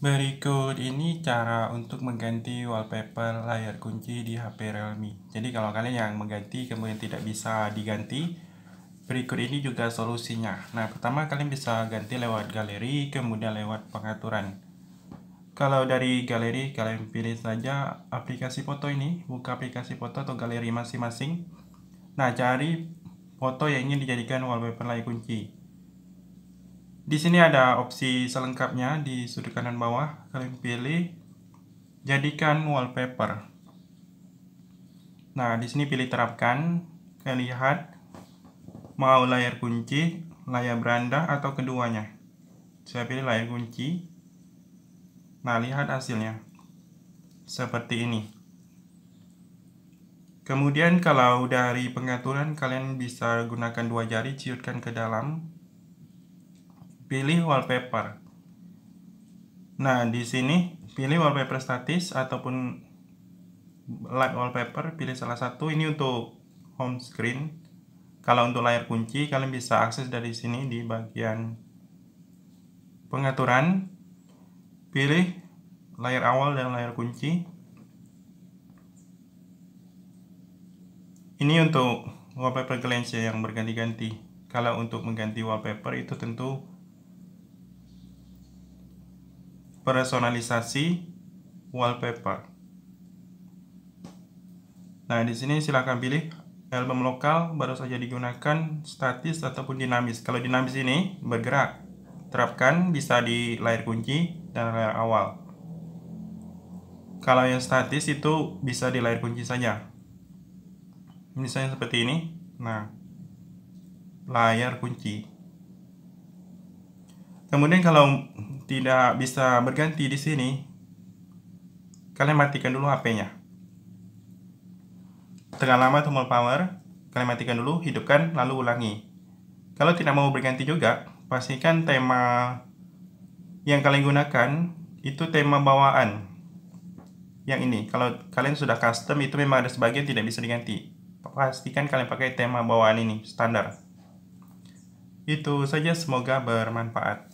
Berikut ini cara untuk mengganti wallpaper layar kunci di HP Realme. Jadi kalau kalian yang mengganti kemudian tidak bisa diganti, berikut ini juga solusinya. Nah, pertama kalian bisa ganti lewat galeri, kemudian lewat pengaturan. Kalau dari galeri, kalian pilih saja aplikasi foto ini, buka aplikasi foto atau galeri masing-masing. Nah, cari foto yang ingin dijadikan wallpaper layar kunci. Di sini ada opsi selengkapnya di sudut kanan bawah. Kalian pilih jadikan wallpaper. Nah, di sini pilih terapkan. Kalian lihat mau layar kunci, layar beranda atau keduanya. Saya pilih layar kunci. Nah, lihat hasilnya. Seperti ini. Kemudian kalau dari pengaturan kalian bisa gunakan dua jari ciutkan ke dalam pilih wallpaper. Nah, di sini pilih wallpaper statis ataupun light wallpaper, pilih salah satu. Ini untuk home screen. Kalau untuk layar kunci, kalian bisa akses dari sini di bagian pengaturan. Pilih layar awal dan layar kunci. Ini untuk wallpaper kalian yang berganti-ganti. Kalau untuk mengganti wallpaper itu tentu personalisasi wallpaper. Nah, di sini silahkan pilih album lokal baru saja digunakan statis ataupun dinamis. Kalau dinamis ini bergerak. Terapkan bisa di layar kunci dan layar awal. Kalau yang statis itu bisa di layar kunci saja. Misalnya seperti ini. Nah, layar kunci. Kemudian kalau tidak bisa berganti di sini, kalian matikan dulu HP-nya. Tengah lama tombol power, kalian matikan dulu, hidupkan, lalu ulangi. Kalau tidak mau berganti juga, pastikan tema yang kalian gunakan itu tema bawaan. Yang ini, kalau kalian sudah custom itu memang ada sebagian tidak bisa diganti. Pastikan kalian pakai tema bawaan ini, standar. Itu saja, semoga bermanfaat.